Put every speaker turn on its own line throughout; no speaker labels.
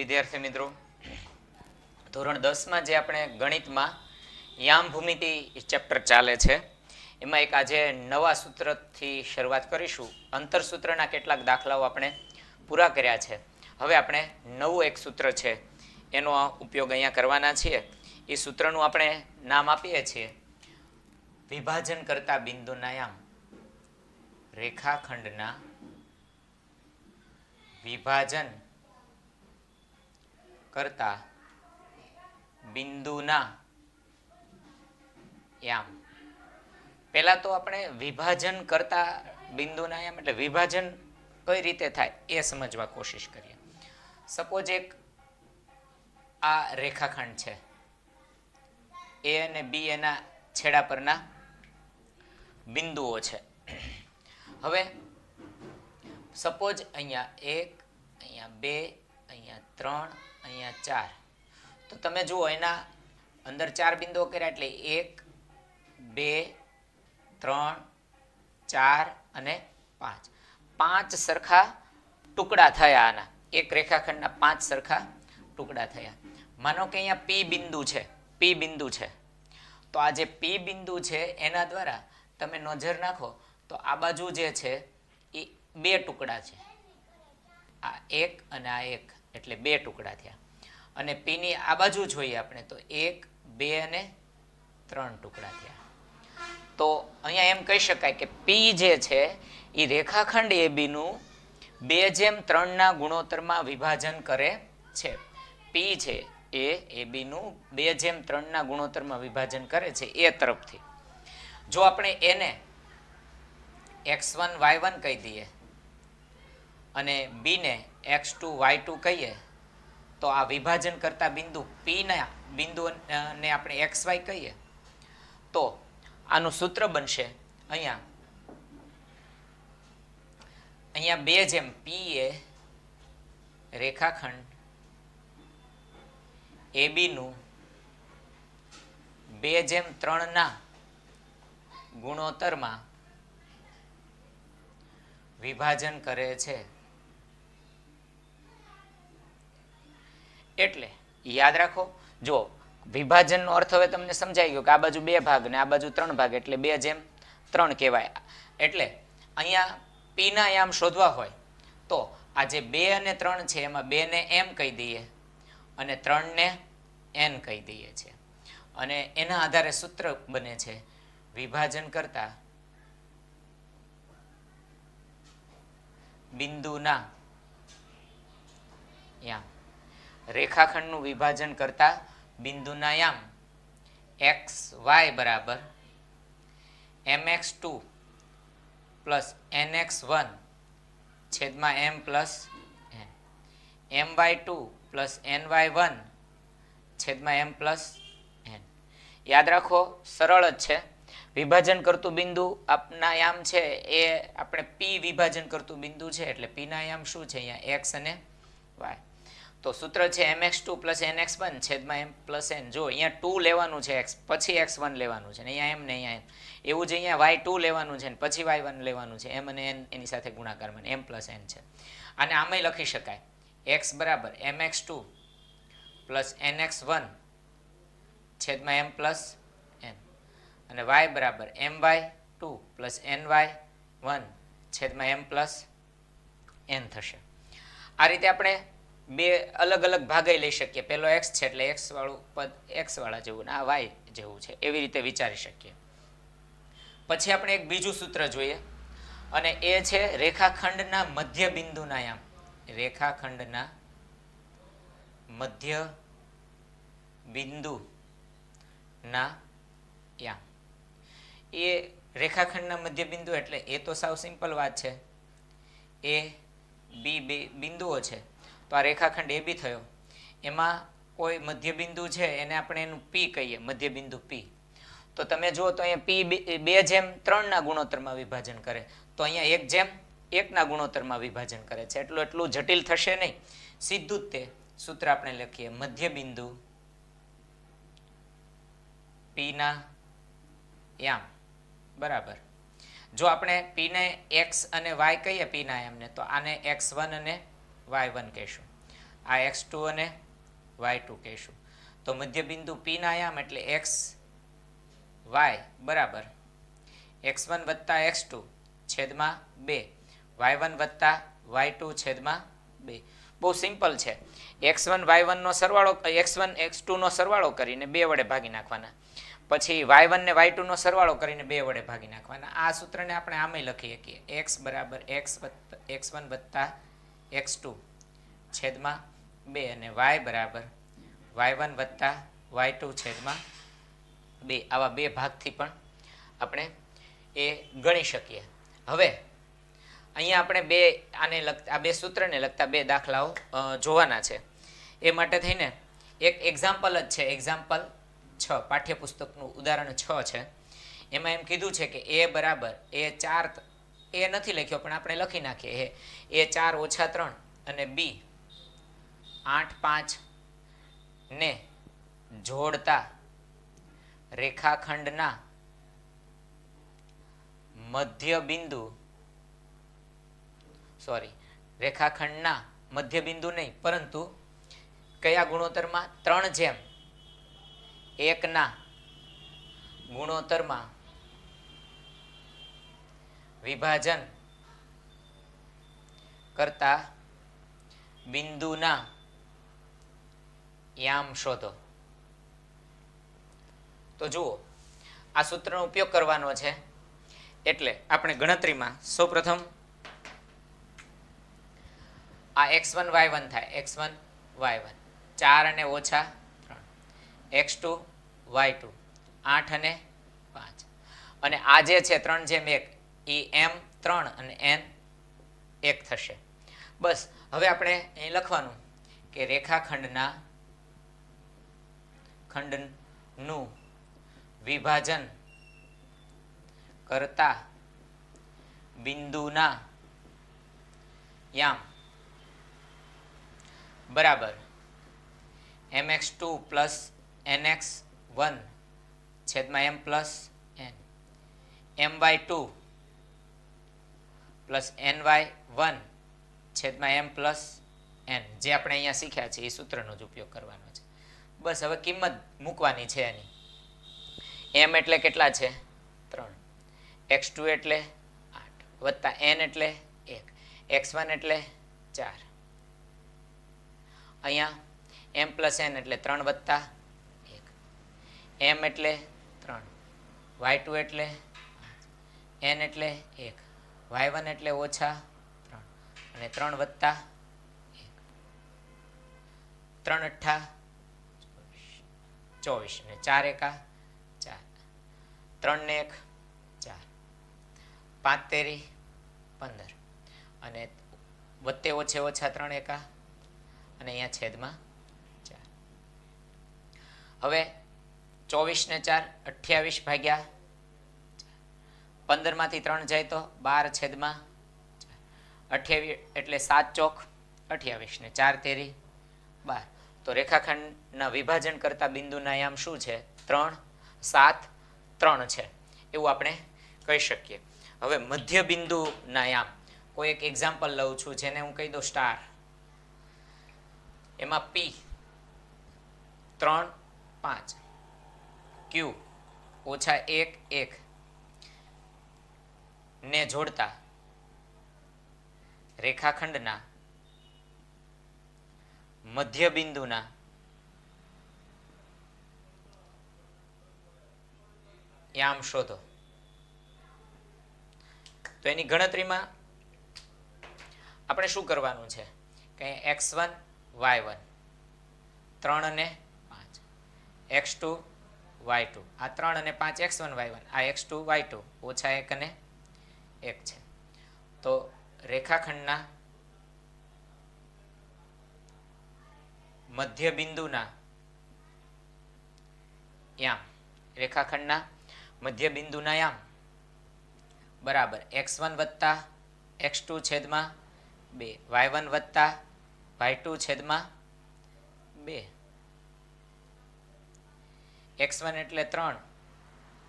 વિદ્યાર્થી મિત્રો ધોરણ દસમાં જે આપણે ગણિતમાં યામ ભૂમિતિ ચેપ્ટર ચાલે છે એમાં એક આજે નવા સૂત્રથી શરૂઆત કરીશું અંતર સૂત્રના કેટલાક દાખલાઓ આપણે પૂરા કર્યા છે હવે આપણે નવું એક સૂત્ર છે એનો ઉપયોગ અહીંયા કરવાના છીએ એ સૂત્રનું આપણે નામ આપીએ છીએ વિભાજન કરતા બિંદુના યામ રેખાખંડના વિભાજન કરતા બિંદુના યામ પહેલા તો આપણે વિભાજન કરતા બિંદુના એમ એટલે વિભાજન કઈ રીતે થાય એ સમજવા કોશિશ કરીએ સપોઝ એક આ રેખાખંડ છે એ અને બી એના છેડા પરના બિંદુઓ છે હવે સપોઝ અહીંયા એક અહીંયા બે અહીંયા ત્રણ અહીંયા ચાર તો તમે જુઓ એના અંદર ચાર બિંદુઓ કર્યા એટલે એક બે ત્રણ ચાર અને પાંચ પાંચ સરખા ટુકડા થયા આના એક રેખાખંડના પાંચ સરખા ટુકડા થયા માનો કે અહીંયા પી બિંદુ છે પી બિંદુ છે તો આ જે પી બિંદુ છે એના દ્વારા તમે નજર નાખો તો આ બાજુ જે છે એ બે ટુકડા છે આ એક અને આ એક એટલે બે ટુકડા થયા અને પીની આ બાજુ જોઈએ આપણે તો એક બે અને ત્રણ ટુકડા થયા તો અહીંયા એમ કહી શકાય કે પી જે છે એ રેખાખંડ એ બીનું બે જેમ ત્રણના ગુણોત્તરમાં વિભાજન કરે છે પી છે એ એ બીનું બે જેમ ત્રણના ગુણોત્તરમાં વિભાજન કરે છે એ તરફથી જો આપણે એને એક્સ વન વાય વન કહી દઈએ અને બીને એક્સ ટુ વાય ટુ કહીએ તો આ વિભાજન કરતા બિંદુ પીના બિંદુને આપણે એક્સ વાય કહીએ તો આનું સૂત્ર બનશે અહીંયા અહીંયા બે જેમ પી એ રેખાખંડ એ બીનું બે જેમ ત્રણના ગુણોત્તરમાં વિભાજન કરે છે એટલે યાદ રાખો જો વિભાજનનો અર્થ હવે તમને સમજાઈ ગયો કે આ બાજુ બે ભાગ ને આ બાજુ ત્રણ ભાગ એટલે બે જેમ ત્રણ કહેવાય એટલે અહીંયા પીના યામ શોધવા હોય તો આ જે બે અને ત્રણ છે એમાં બેને એમ કહી દઈએ અને ત્રણને એન કહી દઈએ છે અને એના આધારે સૂત્ર બને છે વિભાજન કરતા બિંદુના યા રેખાખંડનું વિભાજન કરતા બિંદુના યામ એક્સ વાય બરાબર m x two plus n x one છેદમાં m plus n m y two plus n y one છેદમાં એમ પ્લસ એન યાદ રાખો સરળ જ છે વિભાજન કરતું બિંદુ આપના યામ છે એ આપણે પી વિભાજન કરતું બિંદુ છે એટલે પીના યામ શું છે અહીંયા એક્સ અને વાય તો સૂત્ર છે m x two plus n x one છેદમાં એમ પ્લસ એન જો અહીંયા ટુ લેવાનું છે એક્સ પછી એક્સ વન લેવાનું છે ને અહીંયા એમ ને અહીંયા એમ એવું જ અહીંયા વાય ટુ લેવાનું છે ને પછી વાય વન લેવાનું છે એમ અને એન એની સાથે ગુણાકાર મને એમ પ્લસ એન છે અને આમાંય લખી શકાય એક્સ બરાબર m x two plus n x one છેદમાં એમ પ્લસ એન અને વાય બરાબર m y two plus n y one છેદમાં એમ પ્લસ એન થશે આ રીતે આપણે બે અલગ અલગ ભાગે લઈ શકીએ પેલો એક્સ છે એટલે એક્સ વાળું પદ એક્સ વાળા જેવું ને આ વાય જેવું છે એવી રીતે વિચારી શકીએ પછી આપણે એક બીજું સૂત્ર જોઈએ અને એ છે રેખાખંડના મધ્ય બિંદુના યામ રેખાખંડના મધ્ય બિંદુના યામ એ રેખાખંડના મધ્ય બિંદુ એટલે એ તો સાવ સિમ્પલ વાત છે એ બી બે બિંદુઓ છે તો આ રેખાખંડ એ બી થયો એમાં કોઈ મધ્ય બિંદુ છે એને આપણે એનું પી કહીએ મધ્યબિંદુ પી તો તમે જુઓ તો અહીંયા પી બે જેમ ત્રણના ગુણોત્તરમાં વિભાજન કરે તો અહીંયા એક જેમ એકના ગુણોત્તરમાં વિભાજન કરે છે એટલું એટલું જટિલ થશે નહીં સીધું જ તે સૂત્ર આપણે લખીએ મધ્યબિંદુ ના યામ બરાબર જો આપણે પીને એક્સ અને વાય કહીએ પી ના એમને તો આને એક્સ વન અને વાય વન કહેશું આ એક્સ ટુ અને વાય ટુ કહેશું તો મધ્યબિંદુ પીન આયામ એટલે એક્સ વાય બરાબર એક્સ વન વત્તા એક્સ ટુ છેદમાં બે વાય વન વત્તા વાય ટુ છેદમાં બે બહુ સિમ્પલ છે એક્સ વન વાય વનનો સરવાળો એક્સ વન એક્સ ટુનો સરવાળો કરીને બે વડે ભાગી નાખવાના પછી વાય વનને વાય ટુનો સરવાળો કરીને બે વડે ભાગી નાખવાના આ સૂત્રને આપણે આમે લખી શકીએ એક્સ બરાબર એક્સ વત્તા એક્સ વન વત્તા એક્સ ટુ છેદમાં બે અને વાય બરાબર વાય વન વત્તા વાય ટુ છેદમાં બે આવા બે ભાગથી પણ આપણે એ ગણી શકીએ હવે અહીંયા આપણે બે આને લગતા આ બે સૂત્રને લગતા બે દાખલાઓ જોવાના છે એ માટે થઈને એક એક્ઝામ્પલ જ છે એક્ઝામ્પલ છ પાઠ્યપુસ્તકનું ઉદાહરણ છ છે એમાં એમ કીધું છે કે એ બરાબર એ ચાર એ નથી લખ્યો પણ આપણે લખી નાખીએ હે એ ચાર ઓછા ત્રણ અને બી આઠ પાંચ ને જોડતા રેખાખંડના મધ્ય બિંદુ સોરી રેખાખંડના મધ્ય બિંદુ નહીં પરંતુ કયા ગુણોત્તરમાં ત્રણ જેમ એકના ગુણોત્તરમાં વિભાજન કરતા બિંદુના યામ શોધો તો જુઓ આ સૂત્રનો ઉપયોગ કરવાનો છે એટલે આપણે ગણતરીમાં સૌપ્રથમ આ એક્સ વન વાય વન થાય એક્સ વન વાય વન ચાર અને ઓછા ત્રણ એક્સ ટુ વાય ટુ આઠ અને પાંચ અને આ જે છે ત્રણ જેમ એક ઈ એમ ત્રણ અને એન એક થશે બસ હવે આપણે અહીં લખવાનું કે રેખાખંડના ખંડનું વિભાજન કરતા બિંદુના યામ બરાબર m x two plus n x one છેદમાં m plus n m y two plus n y one છેદમાં એમ પ્લસ એન જે આપણે અહીંયા શીખ્યા છે એ સૂત્રનો જ ઉપયોગ કરવાનો છે બસ હવે કિંમત મૂકવાની છે એની એમ એટલે કેટલા છે ત્રણ એક્સ ટુ એટલે આઠ વત્તા એન એટલે એક એક્સ વન એટલે ચાર અહીંયા એમ પ્લસ એન એટલે ત્રણ વત્તા એક એમ એટલે ત્રણ વાય ટુ એટલે એન એટલે એક વાય વન એટલે ઓછા ત્રણ અને ત્રણ વત્તા ત્રણ અઠ્ઠા ચોવીસ ને ચાર એકા ચાર ત્રણ ને એક ચાર પાંચ તેરી પંદર અને વત્તે ઓછે ઓછા ત્રણ એકા અને અહીંયા છેદમાં ચાર હવે ચોવીસ ને ચાર અઠ્યાવીસ ભાગ્યા પંદરમાંથી ત્રણ જાય તો બાર છેદમાં અઠ્યાવીસ એટલે સાત ચોક અઠ્યાવીસ ને ચાર તેરી બાર તો રેખાખંડના વિભાજન કરતા બિંદુના યામ શું છે ત્રણ સાત ત્રણ છે એવું આપણે કહી શકીએ હવે મધ્ય બિંદુના આયામ કોઈ એક એક્ઝામ્પલ લઉં છું જેને હું કહી દઉં સ્ટાર એમાં પી ત્રણ પાંચ ક્યુ ઓછા એક એક ને જોડતા રેખાખંડના મધ્ય બિંદુના યામ શોધો તો એની ગણતરીમાં આપણે શું કરવાનું છે કે એક્સ વન વાય વન ત્રણ અને પાંચ એક્સ ટુ વાય ટુ આ ત્રણ અને પાંચ એક્સ વન વાય વન આ એક્સ ટુ વાય ટુ ઓછા એક અને એક છે તો રેખાખંડના મધ્ય બિંદુના યામ રેખાખંડના મધ્ય બિંદુના યામ બરાબર એક્સ વન વત્તા એક્સ ટુ છેદમાં બે વાય વન વત્તા વાય ટુ છેદમાં બે એક્સ વન એટલે ત્રણ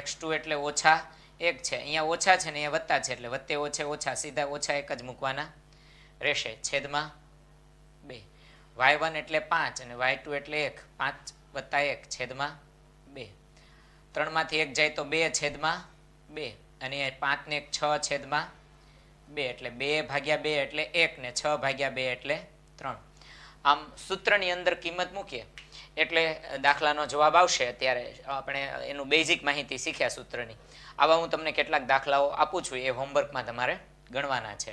એક્સ ટુ એટલે ઓછા એક છે અહીંયા ઓછા છે ને અહીંયા વત્તા છે એટલે વત્તે ઓછે ઓછા સીધા ઓછા એક જ મૂકવાના રહેશે છેદમાં બે વાય વન એટલે પાંચ અને વાય ટુ એટલે એક પાંચ વત્તા એક છેદમાં બે ત્રણમાંથી એક જાય તો બે છેદમાં બે અને પાંચને એક છ છેદમાં બે એટલે બે ભાગ્યા બે એટલે એક ને છ ભાગ્યા બે એટલે ત્રણ આમ સૂત્રની અંદર કિંમત મૂકીએ એટલે દાખલાનો જવાબ આવશે અત્યારે આપણે એનું બેઝિક માહિતી શીખ્યા સૂત્રની આવા હું તમને કેટલાક દાખલાઓ આપું છું એ હોમવર્કમાં તમારે ગણવાના છે